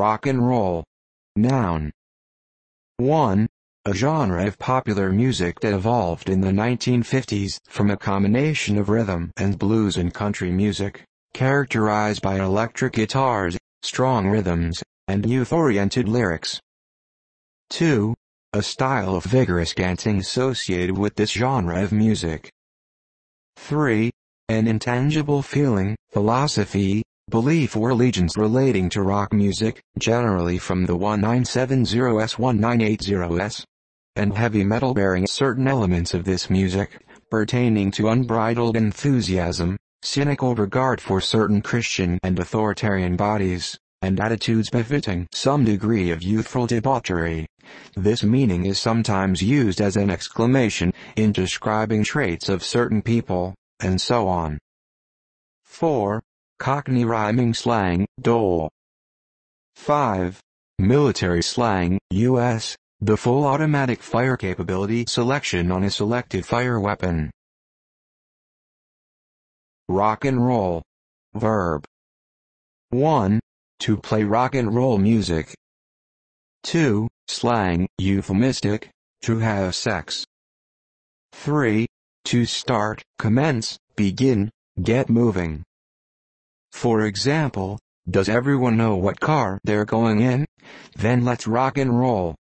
rock and roll. Noun. 1. A genre of popular music that evolved in the 1950s from a combination of rhythm and blues and country music, characterized by electric guitars, strong rhythms, and youth-oriented lyrics. 2. A style of vigorous dancing associated with this genre of music. 3. An intangible feeling, philosophy, belief or allegiance relating to rock music, generally from the 1970s-1980s, and heavy metal bearing certain elements of this music, pertaining to unbridled enthusiasm, cynical regard for certain Christian and authoritarian bodies, and attitudes befitting some degree of youthful debauchery. This meaning is sometimes used as an exclamation in describing traits of certain people, and so on. 4. Cockney rhyming slang, dole. 5. Military slang, U.S., the full automatic fire capability selection on a selected fire weapon. Rock and roll. Verb. 1. To play rock and roll music. 2. Slang, euphemistic, to have sex. 3. To start, commence, begin, get moving. For example, does everyone know what car they're going in? Then let's rock and roll.